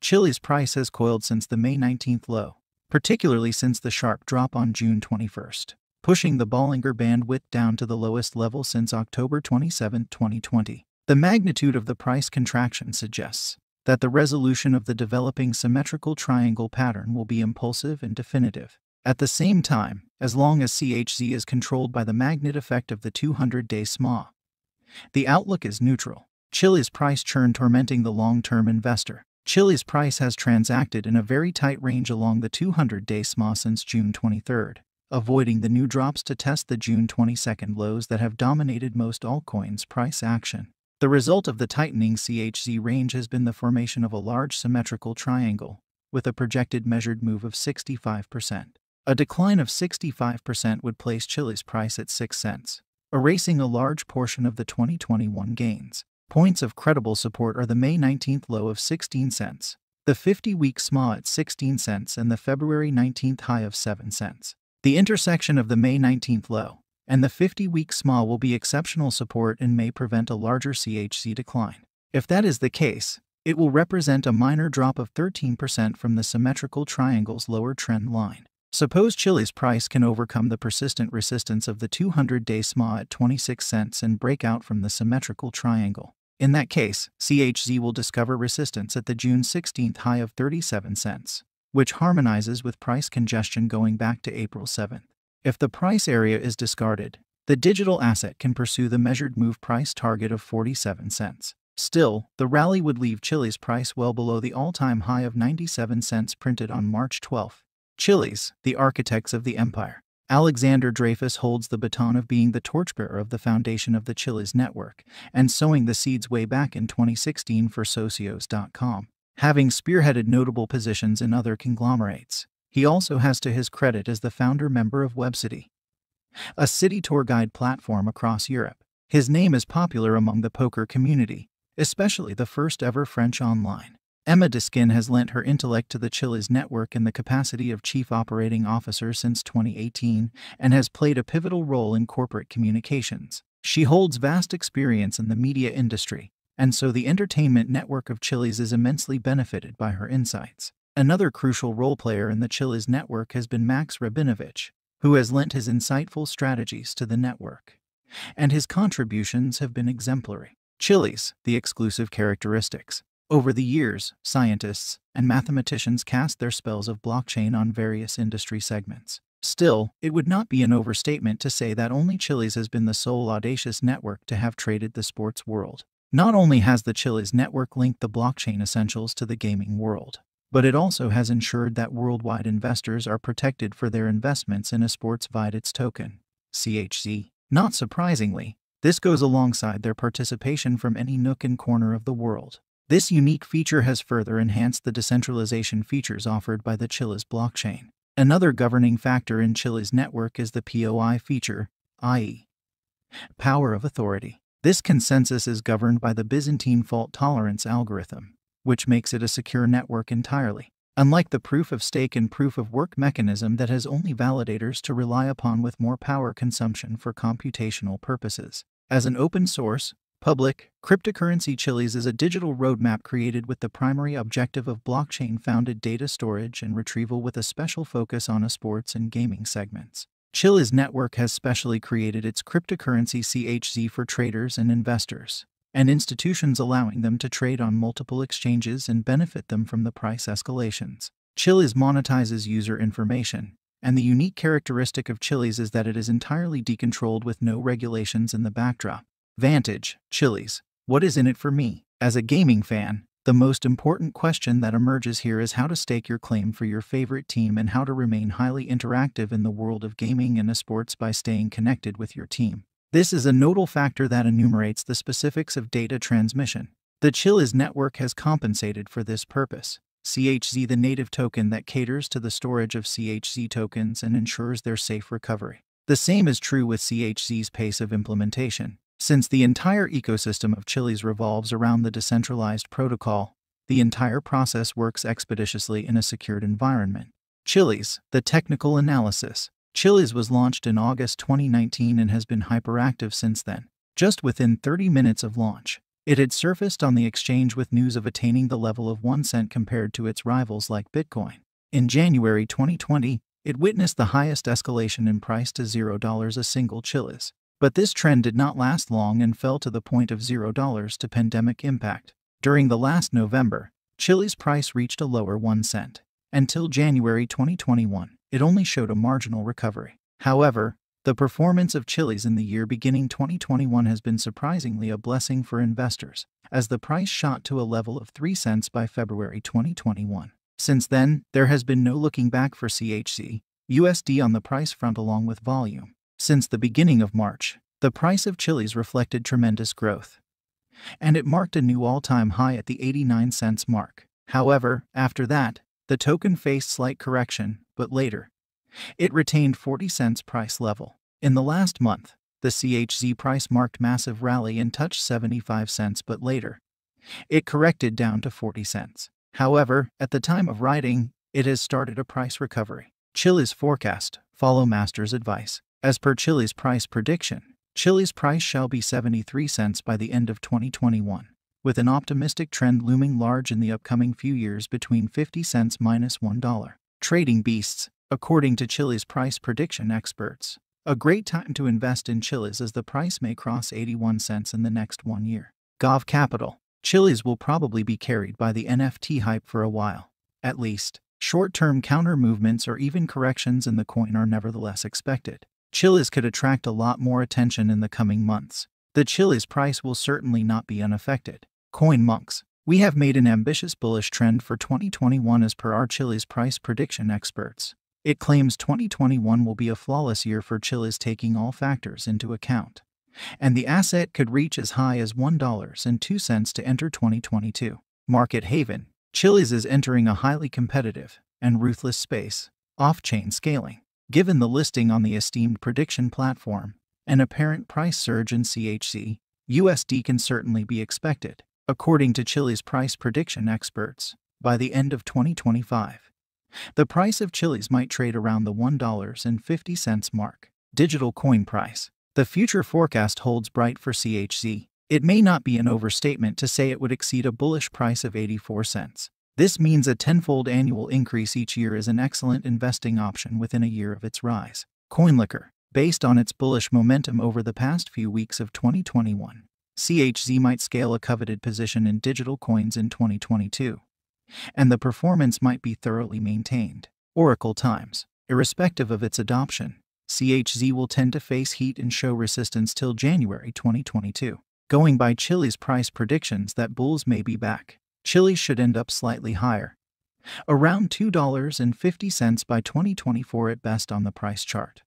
Chile's price has coiled since the May 19th low, particularly since the sharp drop on June 21st, pushing the Bollinger bandwidth down to the lowest level since October 27, 2020. The magnitude of the price contraction suggests that the resolution of the developing symmetrical triangle pattern will be impulsive and definitive. At the same time, as long as CHZ is controlled by the magnet effect of the 200-day SMA, the outlook is neutral. Chile's price churn tormenting the long-term investor. Chile's price has transacted in a very tight range along the 200-day SMA since June 23, avoiding the new drops to test the June 22 lows that have dominated most altcoins' price action. The result of the tightening CHZ range has been the formation of a large symmetrical triangle, with a projected measured move of 65%. A decline of 65% would place Chile's price at 6 cents, erasing a large portion of the 2021 gains. Points of credible support are the May 19th low of 16 cents, the 50-week SMA at 16 cents, and the February 19th high of 7 cents. The intersection of the May 19th low and the 50-week SMA will be exceptional support and may prevent a larger CHC decline. If that is the case, it will represent a minor drop of 13% from the symmetrical triangle's lower trend line. Suppose Chile's price can overcome the persistent resistance of the 200-day SMA at 26 cents and break out from the symmetrical triangle. In that case, CHZ will discover resistance at the June 16th high of 37 cents, which harmonizes with price congestion going back to April 7th. If the price area is discarded, the digital asset can pursue the measured move price target of 47 cents. Still, the rally would leave Chile's price well below the all-time high of 97 cents printed on March 12. Chile's, the architects of the empire. Alexander Dreyfus holds the baton of being the torchbearer of the foundation of the Chilis network and sowing the seeds way back in 2016 for Socios.com, having spearheaded notable positions in other conglomerates. He also has to his credit as the founder member of WebCity, a city tour guide platform across Europe. His name is popular among the poker community, especially the first ever French online. Emma Deskin has lent her intellect to the Chile's network in the capacity of chief operating officer since 2018 and has played a pivotal role in corporate communications. She holds vast experience in the media industry, and so the entertainment network of Chile's is immensely benefited by her insights. Another crucial role player in the Chile's network has been Max Rabinovich, who has lent his insightful strategies to the network, and his contributions have been exemplary. Chile's, the exclusive characteristics. Over the years, scientists and mathematicians cast their spells of blockchain on various industry segments. Still, it would not be an overstatement to say that only Chili's has been the sole audacious network to have traded the sports world. Not only has the Chili's network linked the blockchain essentials to the gaming world, but it also has ensured that worldwide investors are protected for their investments in a sports its token, CHC. Not surprisingly, this goes alongside their participation from any nook and corner of the world. This unique feature has further enhanced the decentralization features offered by the Chilis blockchain. Another governing factor in Chilis network is the POI feature, i.e., power of authority. This consensus is governed by the Byzantine fault tolerance algorithm, which makes it a secure network entirely. Unlike the proof of stake and proof of work mechanism that has only validators to rely upon with more power consumption for computational purposes. As an open source, Public, Cryptocurrency Chilies is a digital roadmap created with the primary objective of blockchain-founded data storage and retrieval with a special focus on esports and gaming segments. Chili's network has specially created its cryptocurrency CHZ for traders and investors, and institutions allowing them to trade on multiple exchanges and benefit them from the price escalations. Chili's monetizes user information, and the unique characteristic of Chili's is that it is entirely decontrolled with no regulations in the backdrop. Vantage, Chili's. What is in it for me? As a gaming fan, the most important question that emerges here is how to stake your claim for your favorite team and how to remain highly interactive in the world of gaming and esports by staying connected with your team. This is a nodal factor that enumerates the specifics of data transmission. The Chili's network has compensated for this purpose. CHZ the native token that caters to the storage of CHZ tokens and ensures their safe recovery. The same is true with CHZ's pace of implementation. Since the entire ecosystem of Chilis revolves around the decentralized protocol, the entire process works expeditiously in a secured environment. Chilis, the technical analysis. Chilis was launched in August 2019 and has been hyperactive since then. Just within 30 minutes of launch, it had surfaced on the exchange with news of attaining the level of 1 cent compared to its rivals like Bitcoin. In January 2020, it witnessed the highest escalation in price to $0 a single Chilis. But this trend did not last long and fell to the point of $0 to pandemic impact. During the last November, Chile's price reached a lower 1 cent. Until January 2021, it only showed a marginal recovery. However, the performance of Chile's in the year beginning 2021 has been surprisingly a blessing for investors, as the price shot to a level of 3 cents by February 2021. Since then, there has been no looking back for CHC, USD on the price front along with volume. Since the beginning of March, the price of chilies reflected tremendous growth, and it marked a new all-time high at the 89 cents mark. However, after that, the token faced slight correction, but later, it retained 40 cents price level. In the last month, the CHZ price marked massive rally and touched 75 cents but later, it corrected down to 40 cents. However, at the time of writing, it has started a price recovery. Chill is forecast, follow master's advice. As per Chili's price prediction, Chili's price shall be 73 cents by the end of 2021, with an optimistic trend looming large in the upcoming few years between 50 cents minus $1. Trading beasts, according to Chili's price prediction experts, a great time to invest in Chili's as the price may cross 81 cents in the next one year. Gov Capital Chili's will probably be carried by the NFT hype for a while, at least. Short-term counter movements or even corrections in the coin are nevertheless expected. Chili's could attract a lot more attention in the coming months. The Chili's price will certainly not be unaffected. Coin Monks We have made an ambitious bullish trend for 2021 as per our Chili's price prediction experts. It claims 2021 will be a flawless year for Chili's taking all factors into account. And the asset could reach as high as $1.02 to enter 2022. Market Haven Chili's is entering a highly competitive and ruthless space, off-chain scaling. Given the listing on the esteemed prediction platform, an apparent price surge in CHC, USD can certainly be expected, according to Chile's price prediction experts, by the end of 2025. The price of Chile's might trade around the $1.50 mark. Digital coin price. The future forecast holds bright for CHC. It may not be an overstatement to say it would exceed a bullish price of 84 cents. This means a tenfold annual increase each year is an excellent investing option within a year of its rise. CoinLicker, based on its bullish momentum over the past few weeks of 2021, CHZ might scale a coveted position in digital coins in 2022, and the performance might be thoroughly maintained. Oracle Times, irrespective of its adoption, CHZ will tend to face heat and show resistance till January 2022. Going by Chile's price predictions that bulls may be back, Chili should end up slightly higher, around $2.50 by 2024 at best on the price chart.